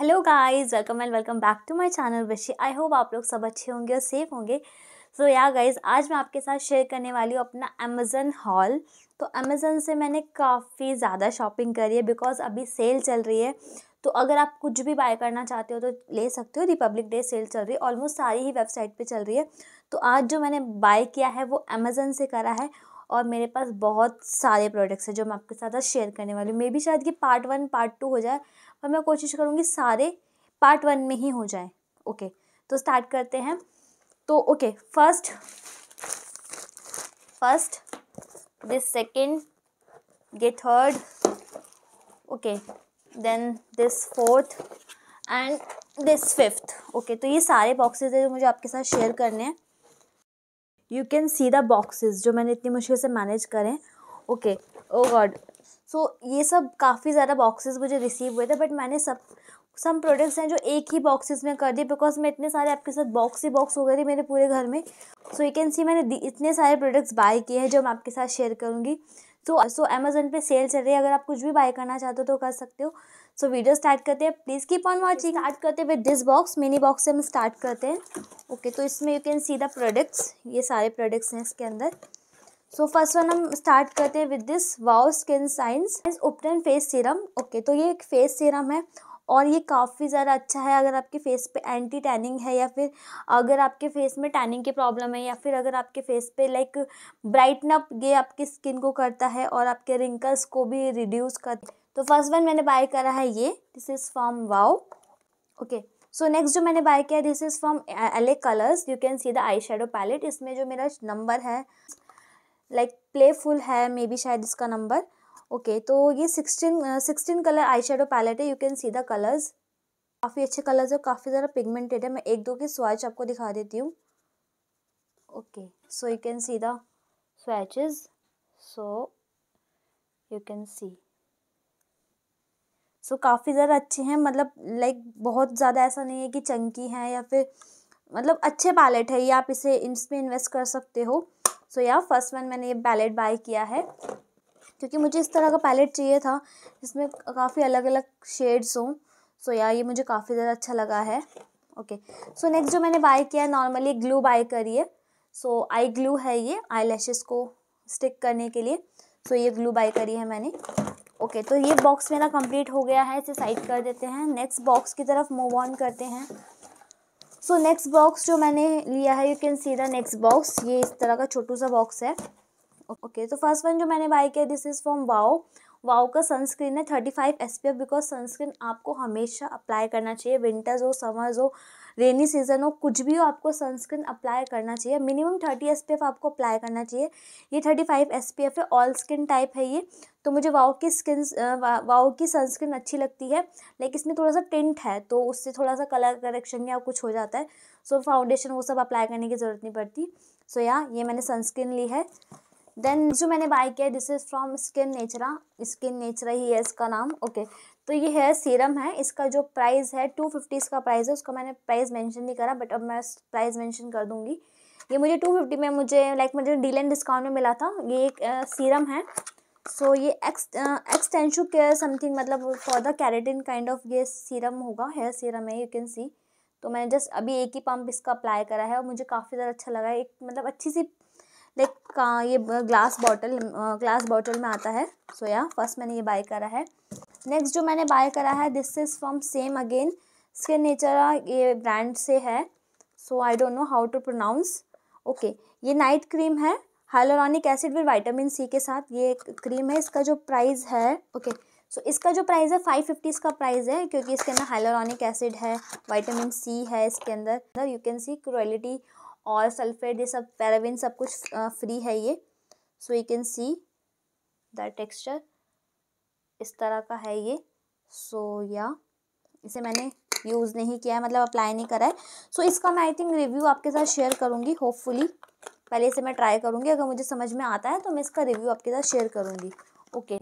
Hello guys welcome and welcome back to my channel बशी I hope आप लोग सब अच्छे होंगे और सेफ होंगे सो या गाइस आज मैं आपके साथ शेयर करने वाली हूँ अपना अमेज़न हॉल तो अमेज़न से मैंने काफ़ी ज़्यादा शॉपिंग करी है बिकॉज अभी सेल चल रही है तो अगर आप कुछ भी बाय करना चाहते हो तो ले सकते हो रिपब्लिक डे सेल चल रही है ऑलमोस्ट सारी ही वेबसाइट पर चल रही है तो आज जो मैंने बाय किया है वो अमेज़न से करा है और मेरे पास बहुत सारे प्रोडक्ट्स हैं जो मैं आपके साथ आज शेयर करने वाली हूँ मे भी शायद ये पार्ट वन पार्ट टू हो जाए और मैं कोशिश करूँगी सारे पार्ट वन में ही हो जाए ओके तो स्टार्ट करते हैं तो okay first first this second the third okay then this fourth and this fifth okay तो ये सारे बॉक्सेज है जो मुझे आपके साथ शेयर करने हैं you can see the boxes जो मैंने इतनी मुश्किल से मैनेज करें okay oh god so so, ये सब काफ़ी ज़्यादा बॉक्सेस मुझे रिसीव हुए थे बट मैंने सब सम प्रोडक्ट्स हैं जो एक ही बॉक्सेस में कर दिए बिकॉज मैं इतने सारे आपके साथ बॉक्स ही बॉक्स हो गए थे मेरे पूरे घर में सो यू कैन सी मैंने इतने सारे प्रोडक्ट्स बाय किए हैं जो मैं आपके साथ शेयर करूँगी सो सो अमेजोन पे सेल चल रही है अगर आप कुछ भी बाय करना चाहते हो तो कर सकते हो सो so, वीडियो स्टार्ट करते हैं please keep on watching start करते with this box mini box से हम स्टार्ट करते हैं ओके okay, तो इसमें you can see the products ये सारे प्रोडक्ट्स हैं इसके अंदर सो फर्स्ट वन हम स्टार्ट करते हैं with this wow skin science ubtan face serum okay तो ये एक फेस सीरम है और ये काफ़ी ज़्यादा अच्छा है अगर आपके फेस पे एंटी टैनिंग है या फिर अगर आपके फेस में टैनिंग की प्रॉब्लम है या फिर अगर आपके फेस पे लाइक ब्राइटन अप ये आपकी स्किन को करता है और आपके रिंकल्स को भी रिड्यूस कर तो फर्स्ट वन मैंने बाय करा है ये this is from wow okay so next जो मैंने बाय किया this is from Elle colours you can see the eye shadow palette इसमें जो मेरा नंबर है लाइक प्लेफुल है मे बी शायद इसका नंबर ओके okay, तो ये sixteen sixteen colour eye shadow palette है you can see the colours काफ़ी अच्छे कलर्स है काफ़ी ज़्यादा पिगमेंटेड है मैं एक दो की स्वाच आपको दिखा देती हूँ okay so you can see the swatches so you can see so काफ़ी ज़्यादा अच्छे हैं मतलब लाइक बहुत ज़्यादा ऐसा नहीं है कि चंकी हैं या फिर मतलब अच्छे पैलेट है ये आप इसे इसमें इन्वेस्ट कर सकते हो सो या फर्स्ट वन मैंने ये पैलेट बाय किया है क्योंकि मुझे इस तरह का पैलेट चाहिए था जिसमें काफ़ी अलग अलग शेड्स हों सो या ये मुझे काफ़ी ज़्यादा अच्छा लगा है ओके सो नेक्स्ट जो मैंने बाय किया है नॉर्मली ग्लू बाय करी है सो आई ग्लू है ये आई लैशेज़ को स्टिक करने के लिए सो so, ये ग्लू बाई करी है मैंने ओके okay, तो ये बॉक्स मेरा कंप्लीट हो गया है इसे साइड कर देते हैं नेक्स्ट बॉक्स की तरफ मूव ऑन करते हैं सो नेक्स्ट बॉक्स जो मैंने लिया है you can see the next box ये इस तरह का छोटू सा बॉक्स है ओके तो फर्स्ट वन जो मैंने बाई किया this is from wow wow का सनस्क्रीन है thirty five S P F because sunscreen आपको हमेशा अप्लाई करना चाहिए विंटर्स हो समर्स हो रेनी सीजन हो कुछ भी हो आपको सनस्क्रीन अप्लाई करना चाहिए minimum thirty S P F आपको अप्लाई करना चाहिए ये thirty five S P F है ऑल स्किन टाइप है ये तो मुझे वाओ की स्किन वाओ की सनस्क्रीन अच्छी लगती है लाइक इसमें थोड़ा सा टिंट है तो उससे थोड़ा सा कलर करेक्शन या कुछ हो जाता है सो फाउंडेशन वो सब अप्लाई करने की ज़रूरत नहीं पड़ती सो या ये मैंने सनस्क्रीन ली है देन जो मैंने बाय किया this is from skin natura skin natura ही है इसका नाम ओके okay. तो ये हेयर सीरम है इसका जो प्राइस है टू फिफ्टी इसका प्राइस है उसका मैंने प्राइस मेंशन नहीं करा बट अब मैं प्राइस मेंशन कर दूंगी ये मुझे टू फिफ्टी में मुझे लाइक मुझे डील एंड डिस्काउंट में मिला था ये एक आ, सीरम है सो so, ये एक्स एक्सटेंशू केयर समथिंग मतलब for the keratin kind of ये सीरम होगा हेयर सीरम है यू कैन सी तो मैंने जस्ट अभी एक ही पम्प इसका अप्लाई करा है और मुझे काफ़ी ज़्यादा अच्छा लगा एक मतलब अच्छी सी लाइक हाँ, ये ग्लास बॉटल ग्लास बॉटल में आता है सो या फर्स्ट मैंने ये बाय करा है नेक्स्ट जो मैंने बाय करा है this is from same again skin nature ये ब्रांड से है so I don't know how to pronounce okay ये नाइट क्रीम है hyaluronic acid with vitamin C के साथ ये क्रीम है इसका जो प्राइस है ओके okay, सो so, इसका जो प्राइस है फाइव फिफ्टी इसका प्राइस है क्योंकि इसके अंदर हाइलोरॉनिक एसिड है वाइटामिन सी है इसके अंदर यू कैन सी क्रोलिटी और सल्फेट ये सब पैराविन सब कुछ फ्री है ये so you can see the texture इस तरह का है ये सो so, या yeah. इसे मैंने यूज़ नहीं किया है मतलब अप्लाई नहीं करा है सो so, इसका मैं आई थिंक रिव्यू आपके साथ शेयर करूँगी होपफुली पहले इसे मैं ट्राई करूँगी अगर मुझे समझ में आता है तो मैं इसका रिव्यू आपके साथ शेयर करूँगी ओके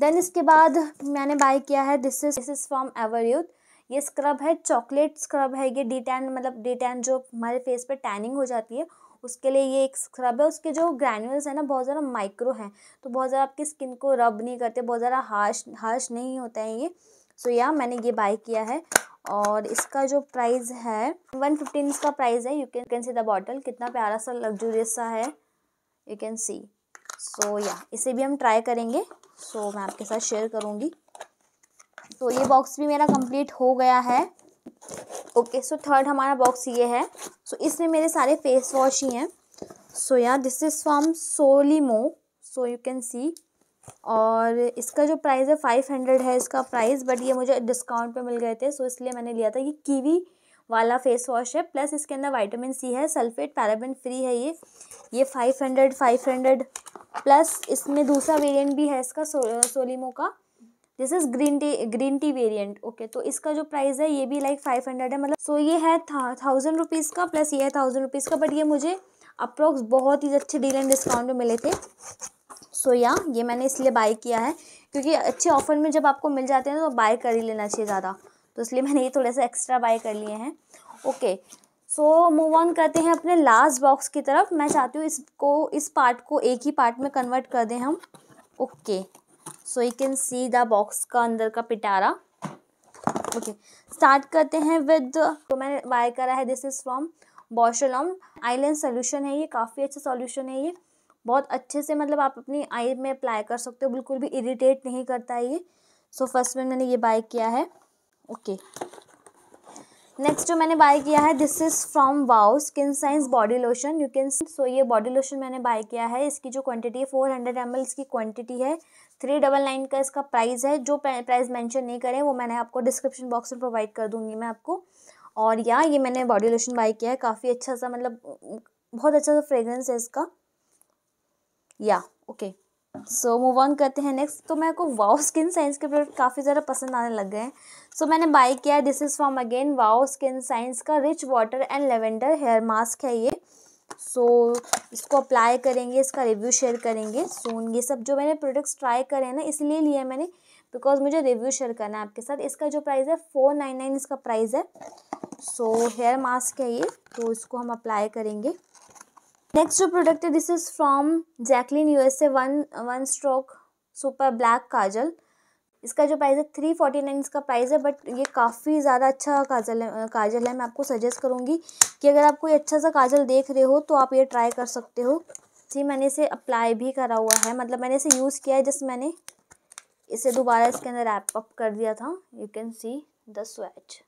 देन इसके बाद मैंने बाय किया है this is this is from Everyuth ये स्क्रब है चॉकलेट स्क्रब है ये डी टैन मतलब डी टैन जो हमारे फेस पे टैनिंग हो जाती है उसके लिए ये एक स्क्रब है उसके जो ग्रैन्यूल्स हैं ना बहुत ज़्यादा माइक्रो हैं तो बहुत ज़्यादा आपकी स्किन को रब नहीं करते बहुत ज़्यादा हार्श हार्श नहीं होता है ये सो so, या yeah, मैंने ये बाय किया है और इसका जो प्राइस है वन फिफ्टीन इसका प्राइस है you can can see the bottle कितना प्यारा सा लग्जूरियस सा है यू कैन सी सो या इसे भी हम ट्राई करेंगे सो so, मैं आपके साथ शेयर करूँगी तो ये बॉक्स भी मेरा कंप्लीट हो गया है ओके सो थर्ड हमारा बॉक्स ये है सो so, इसमें मेरे सारे फेस वॉश ही हैं सो या this is from Solimo so you can see और इसका जो प्राइस है फाइव हंड्रेड है इसका प्राइस बट ये मुझे डिस्काउंट पे मिल गए थे सो so इसलिए मैंने लिया था ये कीवी वाला फेस वॉश है प्लस इसके अंदर वाइटामिन सी है सल्फेट पैराबिन फ्री है ये ये five hundred five hundred plus इसमें दूसरा वेरियंट भी है इसका सो, सोलीमो का this is green tea green tea variant okay तो इसका जो प्राइस है ये भी लाइक फाइव हंड्रेड है मतलब सो so ये है थाउजेंड रुपीज़ का प्लस ये है थाउजेंड रुपीज़ का बट ये मुझे अप्रोक्स बहुत ही अच्छे डील एंड डिस्काउंट में मिले थे सो so, या yeah, ये मैंने इसलिए बाई किया है क्योंकि अच्छे ऑफर में जब आपको मिल जाते हैं तो बाय कर ही लेना चाहिए ज़्यादा तो इसलिए मैंने ये थोड़ा सा एक्स्ट्रा बाय कर लिए हैं ओके सो मूव ऑन करते हैं अपने लास्ट बॉक्स की तरफ मैं चाहती हूँ इसको इस पार्ट को एक ही पार्ट में कन्वर्ट कर दें हम okay okay. So you can see the box का अंदर का पिटारा ओके okay. स्टार्ट करते हैं विद तो मैंने बाय करा है this is from Bausch Lomb island solution है ये काफ़ी अच्छा सोल्यूशन है ये बहुत अच्छे से मतलब आप अपनी आई में अप्लाई कर सकते हो बिल्कुल भी इरिटेट नहीं करता है ये सो फर्स्ट में मैंने ये बाय किया है ओके नेक्स्ट जो मैंने बाय किया है दिस इज़ फ्रॉम वाओ skin science body lotion you can so ये बॉडी लोशन मैंने बाय किया है इसकी जो क्वांटिटी है फोर हंड्रेड एम इसकी क्वांटिटी है थ्री डबल नाइन का इसका प्राइस है जो प्राइस मेंशन नहीं करें वो मैंने आपको डिस्क्रिप्शन बॉक्स में प्रोवाइड कर दूंगी मैं आपको और या ये मैंने बॉडी लोशन बाई किया है काफ़ी अच्छा सा मतलब बहुत अच्छा सा फ्रेगरेंस है इसका या ओके सो मूव ऑन करते हैं नेक्स्ट तो मेरे को वाओ स्किन साइंस के प्रोडक्ट काफ़ी ज़्यादा पसंद आने लग गए हैं सो so, मैंने बाई किया दिस इज़ फ्रॉम अगेन वाओ स्किन साइंस का rich water and lavender hair mask है ये सो इसको अप्लाई करेंगे इसका रिव्यू शेयर करेंगे सोन ये सब जो मैंने प्रोडक्ट्स ट्राई करे हैं ना इसलिए लिया मैंने बिकॉज मुझे रिव्यू शेयर करना है आपके साथ इसका जो प्राइस है फोर नाइन नाइन इसका प्राइस है सो हेयर मास्क है ये तो इसको हम अप्लाई करेंगे नेक्स्ट जो प्रोडक्ट है this is from Jaquline U S A one one stroke super black kajal इसका जो प्राइस है थ्री फोर्टी नाइन इसका प्राइस है बट ये काफ़ी ज़्यादा अच्छा काजल है काजल है मैं आपको सजेस्ट करूँगी कि अगर आप कोई अच्छा सा काजल देख रहे हो तो आप ये ट्राई कर सकते हो जी मैंने इसे अप्लाई भी करा हुआ है मतलब मैंने इसे यूज़ किया है जिस मैंने इसे दोबारा इसके अंदर रैप अप कर दिया था you can see the swatch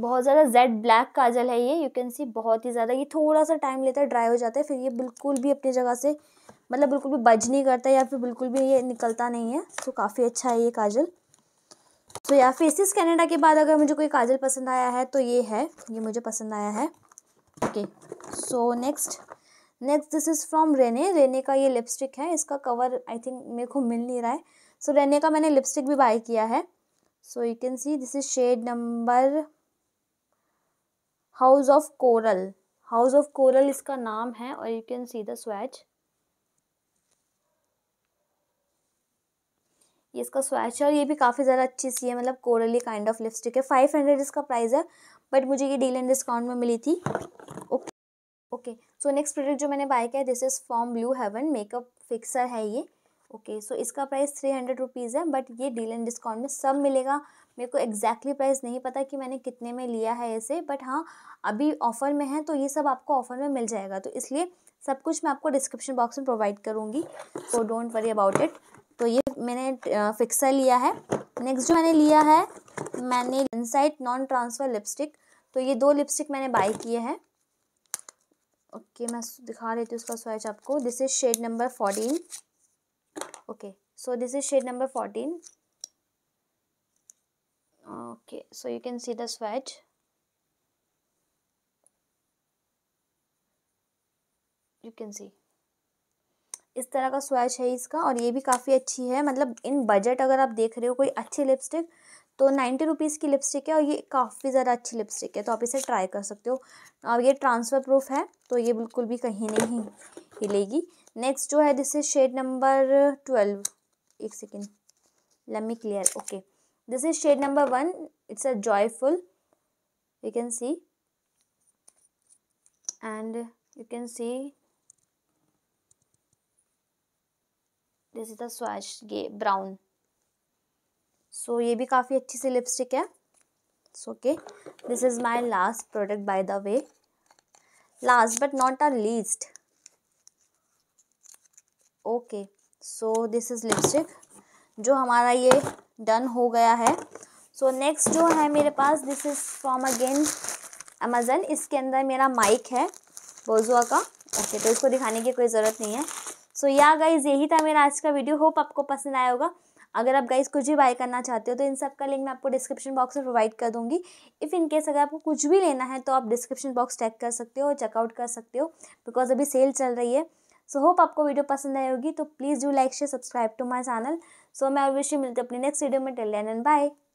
बहुत ज़्यादा जेड ब्लैक काजल है ये यू कैन सी बहुत ही ज़्यादा ये थोड़ा सा टाइम लेता है ड्राई हो जाता है फिर ये बिल्कुल भी अपनी जगह से मतलब बिल्कुल भी बज नहीं करता या फिर बिल्कुल भी ये निकलता नहीं है सो तो काफ़ी अच्छा है ये काजल तो या फेसिस कैनेडा के बाद अगर मुझे कोई काजल पसंद आया है तो ये है ये मुझे पसंद आया है okay so next next this is from Renee Renee का ये लिपस्टिक है इसका कवर आई थिंक मेरे को मिल नहीं रहा है सो so, रेने का मैंने लिपस्टिक भी बाय किया है so you can see this is shade number house of coral house of coral इसका नाम है और you can see the swatch ये इसका स्वैच है और ये भी काफ़ी ज़्यादा अच्छी सी है मतलब कोरली काइंड ऑफ लिपस्टिक है फाइव हंड्रेड इसका प्राइस है बट मुझे ये डील एंड डिस्काउंट में मिली थी okay okay so next product जो मैंने बाय किया है this is from Blue Heaven makeup fixer है ये ओके okay, सो so इसका प्राइस थ्री हंड्रेड रुपीज़ है बट ये डील एंड डिस्काउंट में सब मिलेगा मेरे को एग्जैक्टली प्राइस नहीं पता कि मैंने कितने में लिया है इसे बट हाँ अभी ऑफ़र में है तो ये सब आपको ऑफ़र में मिल जाएगा तो इसलिए सब कुछ मैं आपको डिस्क्रिप्शन बॉक्स में प्रोवाइड करूँगी so don't worry about it तो ये मैंने फिक्सर लिया है नेक्स्ट जो मैंने लिया है मैंने इनसाइट नॉन ट्रांसफ़र लिपस्टिक तो ये दो लिपस्टिक मैंने बाई किए हैं ओके okay, मैं दिखा देती हूँ उसका स्वाइच आपको this is shade number fourteen okay so this is shade number fourteen okay so you can see the swatch you can see इस तरह का स्वैच है इसका और ये भी काफ़ी अच्छी है मतलब इन बजट अगर आप देख रहे हो कोई अच्छी लिपस्टिक तो नाइन्टी रुपीज़ की लिपस्टिक है और ये काफ़ी ज़्यादा अच्छी लिपस्टिक है तो आप इसे ट्राई कर सकते हो और ये ट्रांसफ़र प्रूफ है तो ये बिल्कुल भी कहीं नहीं हिलेगी नेक्स्ट जो है this is shade number twelve एक सेकेंड लम्बी clear okay this is shade number one it's a joyful you can see and you can see this is the swatch ये brown सो so, ये भी काफ़ी अच्छी सी लिपस्टिक है so okay this is my last product by the way last but not are least okay so this is lipstick जो हमारा ये डन हो गया है सो so, नेक्स्ट जो है मेरे पास this is from again Amazon इसके अंदर मेरा माइक है बोजुआ का ओके okay, तो इसको दिखाने की कोई ज़रूरत नहीं है सो या गाइज यही था मेरा आज का वीडियो होप आपको पसंद आया होगा अगर आप गाइज कुछ भी बाय करना चाहते हो तो इन सब का लिंक मैं आपको डिस्क्रिप्शन बॉक्स में प्रोवाइड कर दूंगी इफ़ इन केस अगर आपको कुछ भी लेना है तो आप डिस्क्रिप्शन बॉक्स चेक कर सकते हो चेकआउट कर सकते हो बिकॉज अभी सेल चल रही है सो so, होप आपको वीडियो पसंद आएगी तो please do like share subscribe to my channel so मैं और मिलते अपनी नेक्स्ट वीडियो में टेल एंड बाय